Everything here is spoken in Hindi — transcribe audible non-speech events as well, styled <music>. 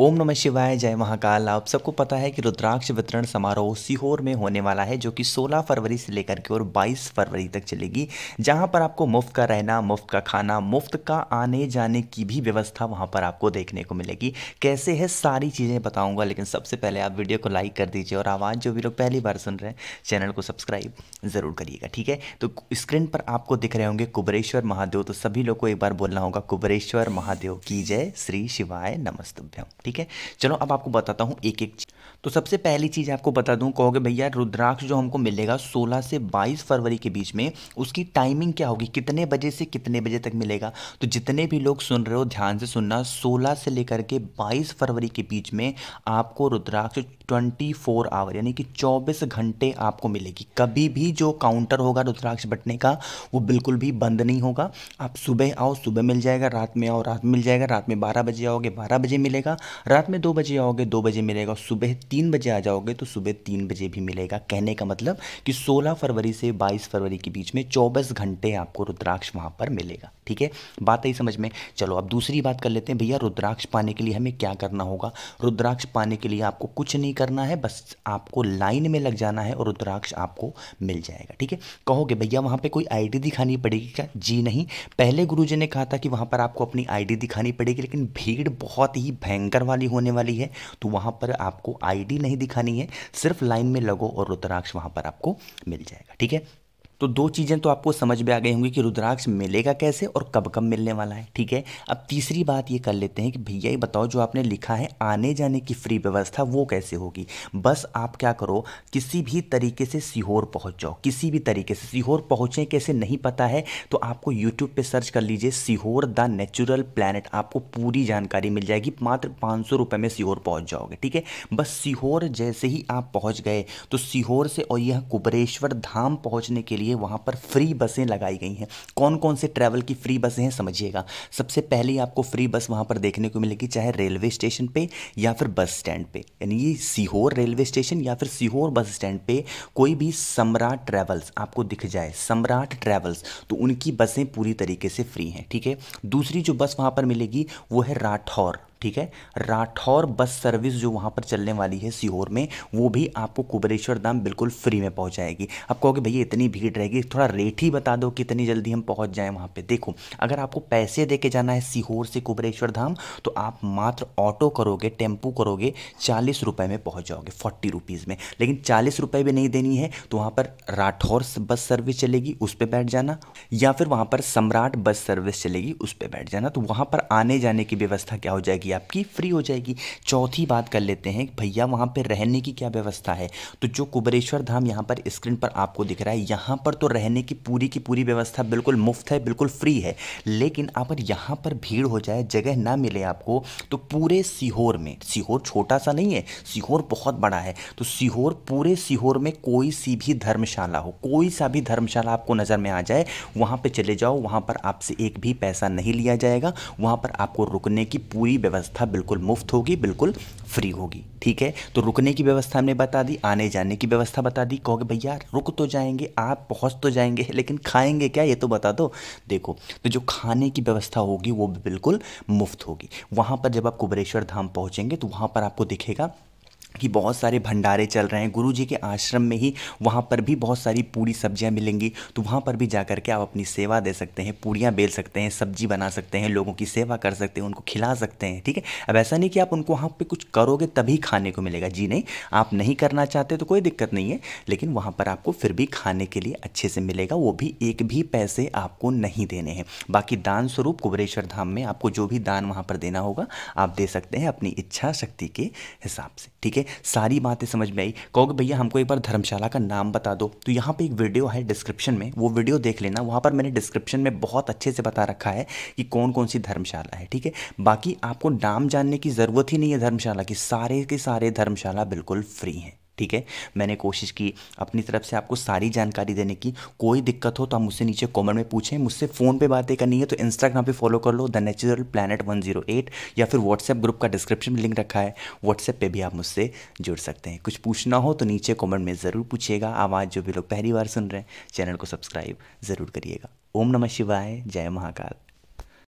ओम नमः शिवाय जय महाकाल आप सबको पता है कि रुद्राक्ष वितरण समारोह सीहोर में होने वाला है जो कि 16 फरवरी से लेकर के और 22 फरवरी तक चलेगी जहां पर आपको मुफ्त का रहना मुफ्त का खाना मुफ्त का आने जाने की भी व्यवस्था वहां पर आपको देखने को मिलेगी कैसे है सारी चीज़ें बताऊँगा लेकिन सबसे पहले आप वीडियो को लाइक कर दीजिए और आवाज़ जो भी लोग पहली बार सुन रहे हैं चैनल को सब्सक्राइब ज़रूर करिएगा ठीक है तो स्क्रीन पर आपको दिख रहे होंगे कुबरेश्वर महादेव तो सभी लोग को एक बार बोलना होगा कुबरेश्वर महादेव की जय श्री शिवाय नमस्तभ्यम ठीक ठीक है चलो अब आपको बताता हूँ एक एक तो सबसे पहली चीज़ आपको बता दूँ कहोगे भैया रुद्राक्ष जो हमको मिलेगा 16 से 22 फरवरी के बीच में उसकी टाइमिंग क्या होगी कितने बजे से कितने बजे तक मिलेगा तो जितने भी लोग सुन रहे हो ध्यान से सुनना 16 से लेकर के 22 फरवरी के बीच में आपको रुद्राक्ष 24 आवर यानी कि 24 घंटे आपको मिलेगी कभी भी जो काउंटर होगा रुद्राक्ष बटने का वो बिल्कुल भी बंद नहीं होगा आप सुबह आओ सुबह मिल जाएगा रात में आओ रात में मिल जाएगा रात में बारह बजे आओगे बारह बजे मिलेगा रात में दो बजे आओगे दो बजे मिलेगा सुबह तीन बजे आ जाओगे तो सुबह तीन बजे भी मिलेगा कहने का मतलब कि सोलह फरवरी से बाईस फरवरी के बीच में चौबीस घंटे आपको रुद्राक्ष वहाँ पर मिलेगा ठीक है बात आई समझ में चलो अब दूसरी बात कर लेते हैं भैया रुद्राक्ष पाने के लिए हमें क्या करना होगा रुद्राक्ष पाने के लिए आपको कुछ नहीं करना है बस आपको लाइन में लग जाना है और रुद्राक्ष आपको मिल जाएगा ठीक है कहोगे भैया वहाँ पे कोई आईडी दिखानी पड़ेगी क्या जी नहीं पहले गुरुजी ने कहा था कि वहाँ पर आपको अपनी आईडी दिखानी पड़ेगी लेकिन भीड़ बहुत ही भयंकर सेक्टर वाली होने वाली है तो वहां पर आपको आईडी नहीं दिखानी है सिर्फ लाइन में लगो और रुद्राक्ष वहां पर आपको मिल जाएगा ठीक है तो दो चीज़ें तो आपको समझ में आ गई होंगी कि रुद्राक्ष मिलेगा कैसे और कब कब मिलने वाला है ठीक है अब तीसरी बात ये कर लेते हैं कि भैया ये बताओ जो आपने लिखा है आने जाने की फ्री व्यवस्था वो कैसे होगी बस आप क्या करो किसी भी तरीके से सीहोर पहुँच जाओ किसी भी तरीके से सीहोर पहुँचें कैसे नहीं पता है तो आपको यूट्यूब पर सर्च कर लीजिए सीहोर द नेचुरल प्लानट आपको पूरी जानकारी मिल जाएगी मात्र पाँच सौ में सीहोर पहुँच जाओगे ठीक है बस सीहोर जैसे ही आप पहुँच गए तो सीहोर से और यह कुबरेश्वर धाम पहुँचने के लिए लिए वहाँ पर फ्री बसें लगाई गई हैं कौन कौन से ट्रैवल की फ्री बसें हैं समझिएगा सबसे पहले आपको फ्री बस वहाँ पर देखने को मिलेगी चाहे रेलवे स्टेशन पे या फिर बस स्टैंड पे यानी ये सीहोर रेलवे स्टेशन या फिर सीहोर बस स्टैंड पे कोई भी सम्राट ट्रैवल्स आपको दिख जाए सम्राट ट्रैवल्स तो उनकी बसें पूरी तरीके से फ्री हैं ठीक है दूसरी जो बस वहाँ पर मिलेगी वो है राठौर ठीक है राठौर बस सर्विस जो वहाँ पर चलने वाली है सीहोर में वो भी आपको कुबरेश्वर धाम बिल्कुल फ्री में पहुँचाएगी आप कहोगे भैया इतनी भीड़ रहेगी थोड़ा रेट ही बता दो कितनी जल्दी हम पहुँच जाएँ वहाँ पर देखो अगर आपको पैसे दे के जाना है सीहोर से कुबरेश्वर धाम तो आप मात्र ऑटो करोगे टेम्पू करोगे चालीस रुपये में पहुँच जाओगे फोर्टी रुपीज़ में लेकिन चालीस रुपये भी नहीं देनी है तो वहाँ पर राठौर बस सर्विस चलेगी उस पर बैठ जाना या फिर वहाँ पर सम्राट बस सर्विस चलेगी उस पर बैठ जाना तो वहाँ पर आने जाने की व्यवस्था क्या हो जाएगी की आपकी फ्री हो जाएगी चौथी बात कर लेते हैं भैया वहाँ पर रहने की क्या व्यवस्था है तो जो कुबरेश्वर धाम यहाँ पर स्क्रीन पर आपको दिख रहा है यहाँ पर तो रहने की पूरी की पूरी व्यवस्था बिल्कुल मुफ्त है बिल्कुल फ्री है लेकिन अगर यहाँ पर भीड़ हो जाए जगह ना मिले आपको तो पूरे सीहोर में सीहोर छोटा सा नहीं है सीहोर बहुत बड़ा है तो सीहोर पूरे सीहोर में कोई सी भी धर्मशाला हो कोई सा भी धर्मशाला आपको नज़र में आ जाए वहाँ पर चले जाओ वहाँ पर आपसे एक भी पैसा नहीं लिया जाएगा वहाँ पर आपको रुकने की पूरी व्यवस्था व्यवस्था बिल्कुल मुफ्त होगी बिल्कुल फ्री होगी ठीक है तो रुकने की व्यवस्था हमने बता दी आने जाने की व्यवस्था बता दी कहोगे भैया रुक तो जाएंगे आप पहुंच तो जाएंगे <laughs> लेकिन खाएंगे क्या ये तो बता दो देखो तो जो खाने की व्यवस्था होगी वो भी बिल्कुल मुफ्त होगी वहाँ पर जब आप कुबरेश्वर धाम पहुँचेंगे तो वहाँ पर आपको दिखेगा कि बहुत सारे भंडारे चल रहे हैं गुरुजी के आश्रम में ही वहाँ पर भी बहुत सारी पूरी सब्जियाँ मिलेंगी तो वहाँ पर भी जाकर के आप अपनी सेवा दे सकते हैं पूड़ियाँ बेल सकते हैं सब्जी बना सकते हैं लोगों की सेवा कर सकते हैं उनको खिला सकते हैं ठीक है अब ऐसा नहीं कि आप उनको वहाँ पर कुछ करोगे तभी खाने को मिलेगा जी नहीं आप नहीं करना चाहते तो कोई दिक्कत नहीं है लेकिन वहाँ पर आपको फिर भी खाने के लिए अच्छे से मिलेगा वो भी एक भी पैसे आपको नहीं देने हैं बाकी दान स्वरूप कुबरेश्वर धाम में आपको जो भी दान वहाँ पर देना होगा आप दे सकते हैं अपनी इच्छा शक्ति के हिसाब से ठीक है है सारी बातें समझ में आई कहोगे भैया हमको एक बार धर्मशाला का नाम बता दो तो यहाँ पे एक वीडियो है डिस्क्रिप्शन में वो वीडियो देख लेना वहाँ पर मैंने डिस्क्रिप्शन में बहुत अच्छे से बता रखा है कि कौन कौन सी धर्मशाला है ठीक है बाकी आपको नाम जानने की ज़रूरत ही नहीं है धर्मशाला की सारे के सारे धर्मशाला बिल्कुल फ्री हैं ठीक है मैंने कोशिश की अपनी तरफ से आपको सारी जानकारी देने की कोई दिक्कत हो तो आप मुझसे नीचे कॉमेंट में पूछें मुझसे फ़ोन पे बातें करनी है तो इंस्टाग्राम पे फॉलो कर लो the natural planet one zero eight या फिर व्हाट्सएप ग्रुप का डिस्क्रिप्शन में लिंक रखा है व्हाट्सएप पर भी आप मुझसे जुड़ सकते हैं कुछ पूछना हो तो नीचे कॉमेंट में ज़रूर पूछिएगा आवाज़ जो भी लोग पहली बार सुन रहे हैं चैनल को सब्सक्राइब ज़रूर करिएगा ओम नमः शिवाय जय महाकाल